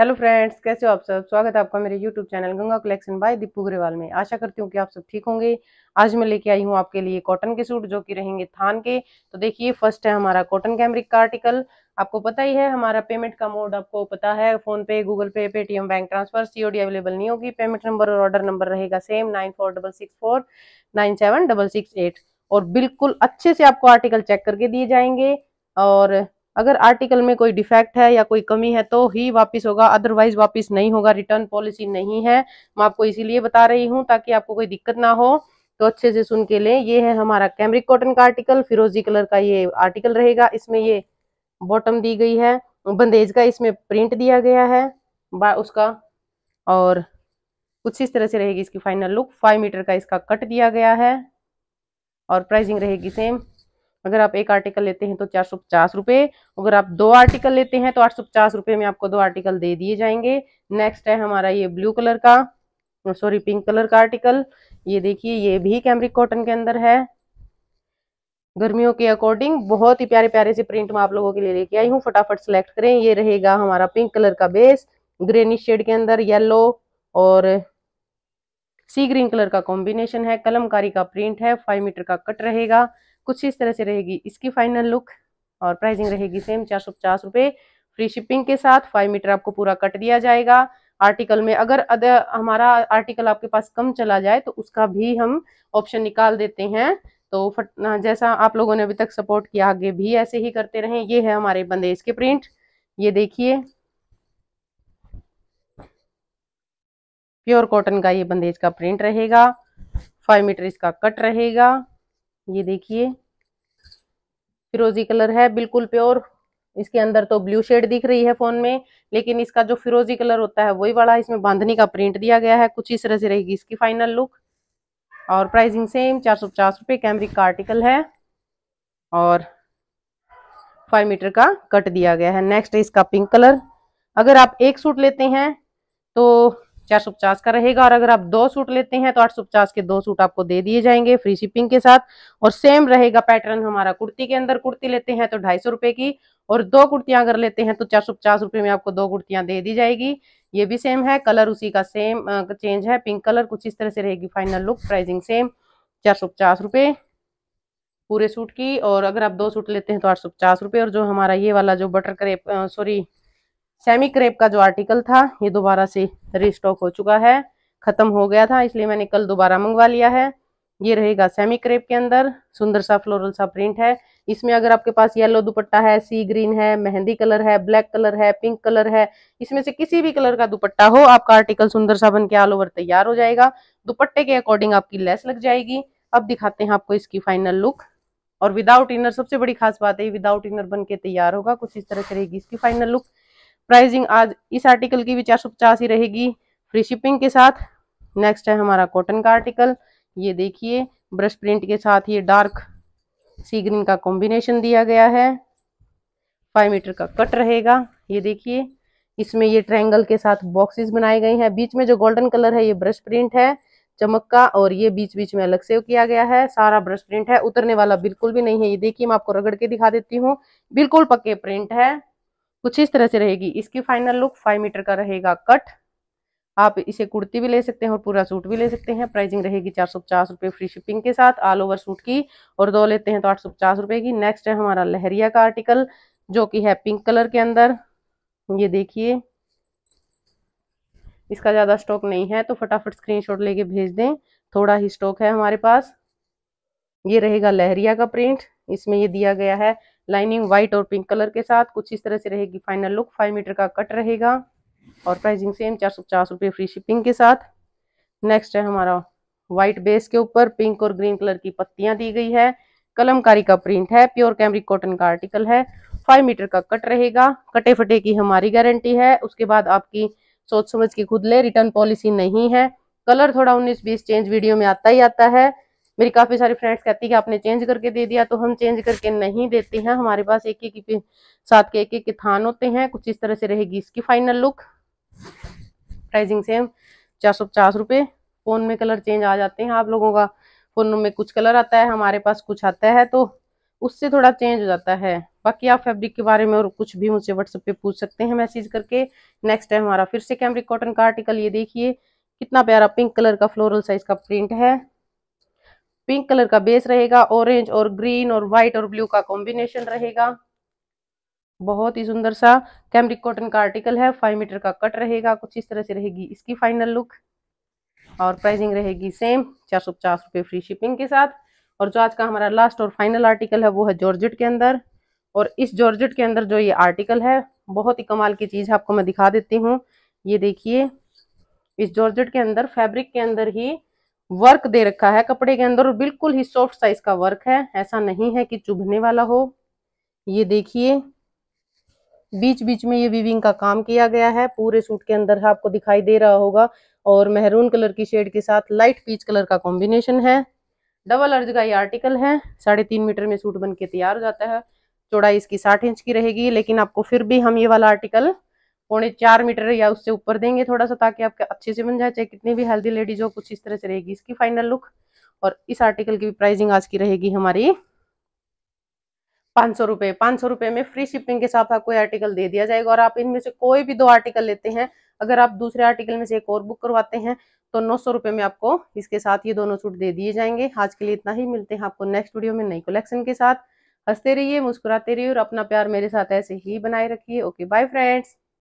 hello friends कैसे हो आप सब स्वागत है आपका मेरे YouTube channel Ganga collection by Deepu Grewal में आशा करती हूँ कि आप सब ठीक होंगे आज मैं लेके आई हूँ आपके लिए कॉटन के सूट जो कि रहेंगे थान के तो देखिए फर्स्ट है हमारा कॉटन कैमरिक का आर्टिकल आपको पता ही है हमारा पेमेंट का मोड आपको पता है phone PhonePe Google Pay Paytm bank transfer COD available नहीं होगी पेमेंट नंबर और ऑर्डर नंबर रहेगा same nine four double six four nine seven double six eight और बिल्कुल अच्छे से आपको आर्टिकल चेक करके दिए जाएंगे और अगर आर्टिकल में कोई डिफेक्ट है या कोई कमी है तो ही वापस होगा अदरवाइज वापस नहीं होगा रिटर्न पॉलिसी नहीं है मैं आपको इसीलिए बता रही हूँ ताकि आपको कोई दिक्कत ना हो तो अच्छे से सुन के लें ये है हमारा कैमरिक कॉटन का आर्टिकल फिरोजी कलर का ये आर्टिकल रहेगा इसमें ये बॉटम दी गई है बंदेज का इसमें प्रिंट दिया गया है उसका और कुछ इस तरह से रहेगी इसकी फाइनल लुक फाइव मीटर का इसका कट दिया गया है और प्राइसिंग रहेगी सेम अगर आप एक आर्टिकल लेते हैं तो चार सौ पचास रुपए अगर आप दो आर्टिकल लेते हैं तो आठ सौ पचास रुपए में आपको दो आर्टिकल दे दिए जाएंगे नेक्स्ट है हमारा ये ब्लू कलर का सॉरी पिंक कलर का आर्टिकल ये देखिए ये भी कैमरिक कॉटन के अंदर है गर्मियों के अकॉर्डिंग बहुत ही प्यारे प्यारे से प्रिंट मैं आप लोगों के लिए लेके आई हूँ फटाफट सेलेक्ट करें ये रहेगा हमारा पिंक कलर का बेस ग्रेनिश शेड के अंदर येलो और सी ग्रीन कलर का कॉम्बिनेशन है कलमकारी का प्रिंट है फाइव मीटर का कट रहेगा कुछ इस तरह से रहेगी इसकी फाइनल लुक और प्राइसिंग रहेगी सेम चार सौ पचास रुपये फ्री शिपिंग के साथ फाइव मीटर आपको पूरा कट दिया जाएगा आर्टिकल में अगर हमारा आर्टिकल आपके पास कम चला जाए तो उसका भी हम ऑप्शन निकाल देते हैं तो फट जैसा आप लोगों ने अभी तक सपोर्ट किया आगे भी ऐसे ही करते रहे ये है हमारे बंदेज के प्रिंट ये देखिए प्योर कॉटन का ये बंदेज का प्रिंट रहेगा फाइव मीटर इसका कट रहेगा ये देखिए फिरोजी कलर है बिल्कुल प्योर इसके अंदर तो ब्लू शेड दिख रही है फोन में लेकिन इसका जो फिरोजी कलर होता है वही वाला इसमें बांधनी का प्रिंट दिया गया है कुछ इस तरह से रहेगी इसकी फाइनल लुक और प्राइसिंग सेम चार सौ पचास रुपये कैमरिक का आर्टिकल है और फाइव मीटर का कट दिया गया है नेक्स्ट है इसका पिंक कलर अगर आप एक सूट लेते हैं तो चार सौ पचास का रहेगा और अगर आप दो सूट लेते हैं तो आठ सौ पचास के दो सूट आपको दे दिए जाएंगे फ्री शिपिंग के साथ और सेम रहेगा पैटर्न हमारा कुर्ती के अंदर कुर्ती लेते हैं तो ढाई सौ रुपए की और दो कुर्तियां अगर लेते हैं तो चार सौ पचास रुपए में आपको दो कुर्तियां दे दी जाएगी ये भी सेम है कलर उसी का सेम चेंज है पिंक कलर कुछ इस तरह से रहेगी फाइनल लुक प्राइसिंग सेम चार सौ पचास रुपए पूरे सूट की और अगर आप दो सूट लेते हैं तो आठ सौ पचास रुपए और जो हमारा ये वाला जो butter crepe sorry semi crepe का जो आर्टिकल था ये दोबारा से रिस्टॉक हो चुका है ख़त्म हो गया था इसलिए मैंने कल दोबारा मंगवा लिया है ये रहेगा सेमी क्रेप के अंदर सुंदर सा फ्लोरल सा प्रिंट है इसमें अगर आपके पास येलो दुपट्टा है सी ग्रीन है मेहंदी कलर है ब्लैक कलर है पिंक कलर है इसमें से किसी भी कलर का दुपट्टा हो आपका आर्टिकल सुंदर सा बन के ऑल ओवर तैयार हो जाएगा दुपट्टे के अकॉर्डिंग आपकी लेस लग जाएगी अब दिखाते हैं आपको इसकी फाइनल लुक और विदाउट इनर सबसे बड़ी खास बात है विदाउट इनर बन के तैयार होगा कुछ इस तरह से रहेगी इसकी फाइनल लुक प्राइसिंग आज इस आर्टिकल की भी चार सौ पचास ही रहेगी फ्री शिपिंग के साथ नेक्स्ट है हमारा कॉटन का आर्टिकल ये देखिए ब्रश प्रिंट के साथ ये डार्क सी ग्रीन का कॉम्बिनेशन दिया गया है फाइव मीटर का कट रहेगा ये देखिए इसमें ये ट्रायंगल के साथ बॉक्सेस बनाए गए हैं बीच में जो गोल्डन कलर है ये ब्रश प्रिंट है चमक का और ये बीच बीच में अलग से किया गया है सारा ब्रश प्रिंट है उतरने वाला बिल्कुल भी नहीं है ये देखिए मैं आपको रगड़ के दिखा देती हूँ बिल्कुल पक्के प्रिंट है कुछ इस तरह से रहेगी इसकी फाइनल लुक फाइव मीटर का रहेगा कट आप इसे कुर्ती भी ले सकते हैं और पूरा सूट भी ले सकते हैं प्राइसिंग रहेगी चार सौ पचास रुपये फ्री शिपिंग के साथ ऑल ओवर सूट की और दो लेते हैं तो आठ सौ पचास रुपये की नेक्स्ट है हमारा लहरिया का आर्टिकल जो कि है पिंक कलर के अंदर ये देखिए इसका ज़्यादा स्टॉक नहीं है तो फटाफट शॉट लेके भेज दें थोड़ा ही स्टॉक है हमारे पास ये रहेगा लहरिया का प्रिंट इसमें ये दिया गया है लाइनिंग व्हाइट और पिंक कलर के साथ कुछ इस तरह से रहेगी फाइनल लुक फाइव मीटर का कट रहेगा और प्राइसिंग सेम चार सौ पचास रुपये फ्री शिपिंग के साथ नेक्स्ट है हमारा व्हाइट बेस के ऊपर पिंक और ग्रीन कलर की पत्तियां दी गई है कलमकारी का प्रिंट है प्योर कैमरिक कॉटन का आर्टिकल है फाइव मीटर का कट रहेगा कटे फटे की हमारी गारंटी है उसके बाद आपकी सोच समझ के खुद ले रिटर्न पॉलिसी नहीं है कलर थोड़ा उन्नीस बीस चेंज वीडियो में आता ही आता है मेरी काफ़ी सारी फ्रेंड्स कहती है कि आपने चेंज करके दे दिया तो हम चेंज करके नहीं देते हैं हमारे पास एक एक साथ के एक एक थान होते हैं कुछ इस तरह से रहेगी इसकी फाइनल लुक प्राइसिंग सेम चार सौ पचास रुपये फ़ोन में कलर चेंज आ जाते हैं आप लोगों का फ़ोन में कुछ कलर आता है हमारे पास कुछ आता है तो उससे थोड़ा चेंज हो जाता है बाकी आप फैब्रिक के बारे में और कुछ भी मुझसे व्हाट्सएप पे पूछ सकते हैं मैसेज करके नेक्स्ट है हमारा फिर से कैमरिक कॉटन का आर्टिकल ये देखिए कितना प्यारा पिंक कलर का फ्लोरल साइज का प्रिंट है पिंक कलर का बेस रहेगा ऑरेंज और ग्रीन और व्हाइट और ब्लू का कॉम्बिनेशन रहेगा बहुत ही सुंदर सा कैमरिक कॉटन का आर्टिकल है फाइव मीटर का कट रहेगा कुछ इस तरह से रहेगी इसकी फाइनल लुक और प्राइसिंग रहेगी सेम चार सौ पचास रुपये फ्री शिपिंग के साथ और जो आज का हमारा लास्ट और फाइनल आर्टिकल है वो है जॉर्जेट के अंदर और इस जॉर्जेट के अंदर जो ये आर्टिकल है बहुत ही कमाल की चीज़ है आपको मैं दिखा देती हूँ ये देखिए इस जॉर्जेट के अंदर फैब्रिक के अंदर ही वर्क दे रखा है कपड़े के अंदर और बिल्कुल ही सॉफ्ट साइज का वर्क है ऐसा नहीं है कि चुभने वाला हो ये देखिए बीच बीच में ये विविंग का काम किया गया है पूरे सूट के अंदर आपको दिखाई दे रहा होगा और मेहरून कलर की शेड के साथ लाइट पीच कलर का कॉम्बिनेशन है डबल अर्ज का ये आर्टिकल है साढ़े तीन मीटर में सूट बन के तैयार हो जाता है चौड़ाई इसकी साठ इंच की रहेगी लेकिन आपको फिर भी हम ये वाला आर्टिकल पौने चार मीटर या उससे ऊपर देंगे थोड़ा सा ताकि आपके अच्छे से बन जाए चाहे कितनी भी हेल्दी लेडीज हो कुछ इस तरह से रहेगी इसकी फाइनल लुक और इस आर्टिकल की भी प्राइसिंग आज की रहेगी हमारी पाँच सौ रुपये पाँच सौ रुपये में फ्री शिपिंग के साथ आपको आर्टिकल दे दिया जाएगा और आप इनमें से कोई भी दो आर्टिकल लेते हैं अगर आप दूसरे आर्टिकल में से एक और बुक करवाते हैं तो नौ सौ रुपये में आपको इसके साथ ये दोनों सूट दे दिए जाएंगे आज के लिए इतना ही मिलते हैं आपको नेक्स्ट वीडियो में नई कलेक्शन के साथ हंसते रहिए मुस्कुराते रहिए और अपना प्यार मेरे साथ ऐसे ही बनाए रखिए ओके बाय फ्रेंड्स